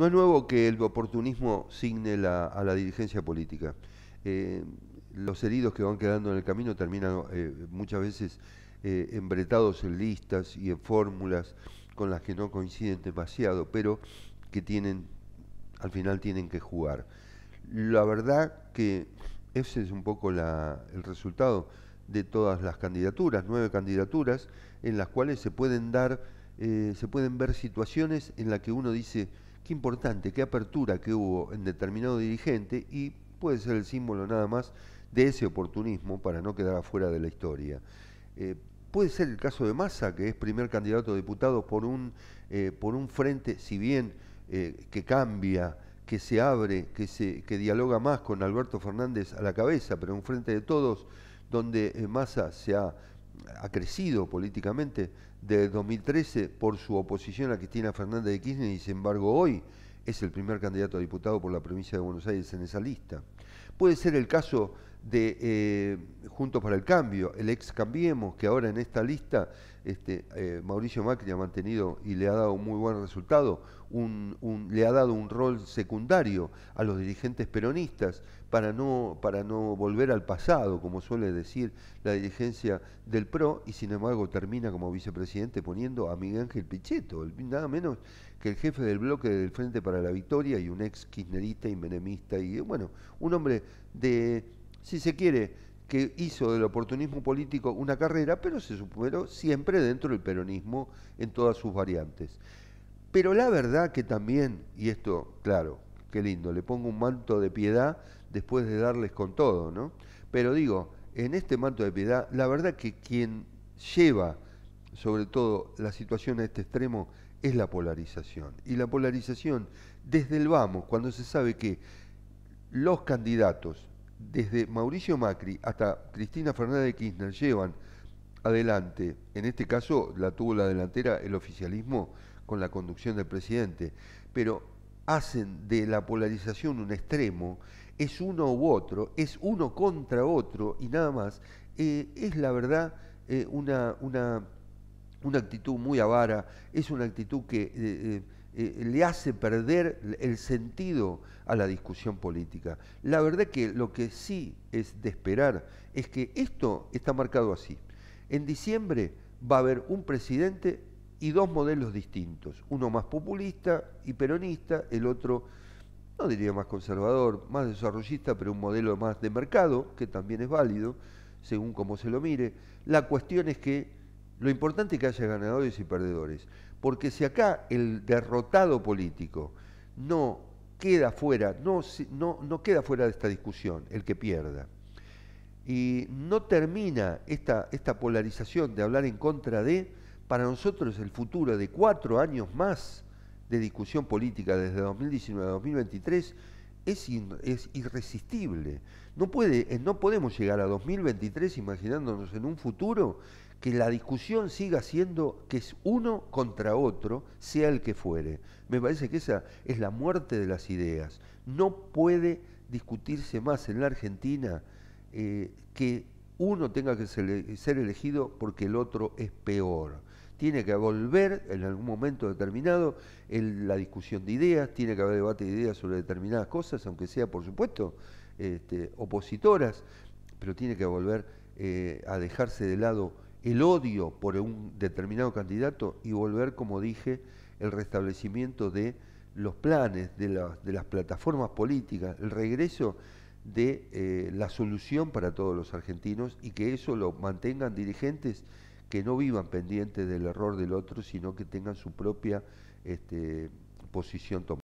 No es nuevo que el oportunismo signe a la dirigencia política. Eh, los heridos que van quedando en el camino terminan eh, muchas veces eh, embretados en listas y en fórmulas con las que no coinciden demasiado, pero que tienen, al final tienen que jugar. La verdad que ese es un poco el resultado de todas las candidaturas, nueve candidaturas, en las cuales se pueden dar, se pueden ver situaciones en las que uno dice, Qué importante, qué apertura que hubo en determinado dirigente y puede ser el símbolo nada más de ese oportunismo para no quedar afuera de la historia. Eh, puede ser el caso de Massa, que es primer candidato a diputado por un, eh, por un frente, si bien eh, que cambia, que se abre, que, se, que dialoga más con Alberto Fernández a la cabeza, pero un frente de todos, donde Massa se ha ha crecido políticamente desde 2013 por su oposición a Cristina Fernández de Kirchner y sin embargo hoy es el primer candidato a diputado por la provincia de Buenos Aires en esa lista. Puede ser el caso de eh, Juntos para el Cambio, el ex Cambiemos, que ahora en esta lista este, eh, Mauricio Macri ha mantenido y le ha dado un muy buen resultado, un, le ha dado un rol secundario a los dirigentes peronistas para no, para no volver al pasado, como suele decir la dirigencia del PRO, y sin embargo termina como vicepresidente poniendo a Miguel Ángel Pichetto, nada menos que el jefe del bloque del Frente para la Victoria y un ex kirchnerista y menemista, y bueno, un hombre de si se quiere, que hizo del oportunismo político una carrera, pero se supone siempre dentro del peronismo en todas sus variantes. Pero la verdad que también, y esto, claro, qué lindo, le pongo un manto de piedad después de darles con todo, ¿no? Pero digo, en este manto de piedad, la verdad que quien lleva sobre todo la situación a este extremo es la polarización. Y la polarización desde el vamos, cuando se sabe que los candidatos desde Mauricio Macri hasta Cristina Fernández de Kirchner llevan adelante, en este caso la tuvo la delantera el oficialismo con la conducción del presidente, pero hacen de la polarización un extremo, es uno u otro, es uno contra otro y nada más, eh, es la verdad eh, una, una, una, actitud muy avara, es una actitud que... Eh, eh, le hace perder el sentido a la discusión política. La verdad que lo que sí es de esperar es que esto está marcado así. En diciembre va a haber un presidente y dos modelos distintos, uno más populista y peronista, el otro, no diría más conservador, más desarrollista, pero un modelo más de mercado, que también es válido, según como se lo mire. La cuestión es que lo importante es que haya ganadores y perdedores, porque si acá el derrotado político no queda fuera, no, queda fuera de esta discusión, el que pierda, y no termina esta, polarización de hablar en contra de, para nosotros el futuro de cuatro años más de discusión política desde 2019 a 2023 es, irresistible. Eh, no podemos llegar a 2023 imaginándonos en un futuro que la discusión siga siendo que es uno contra otro, sea el que fuere. Me parece que esa es la muerte de las ideas. No puede discutirse más en la Argentina eh, que uno tenga que ser elegido porque el otro es peor. Tiene que volver en algún momento determinado la discusión de ideas, tiene que haber debate de ideas sobre determinadas cosas, aunque sea, por supuesto, este, opositoras, pero tiene que volver eh, a dejarse de lado el odio por un determinado candidato y volver, como dije, el restablecimiento de los planes, de, las plataformas políticas, el regreso de eh, la solución para todos los argentinos y que eso lo mantengan dirigentes que no vivan pendientes del error del otro, sino que tengan su propia este, posición tomada.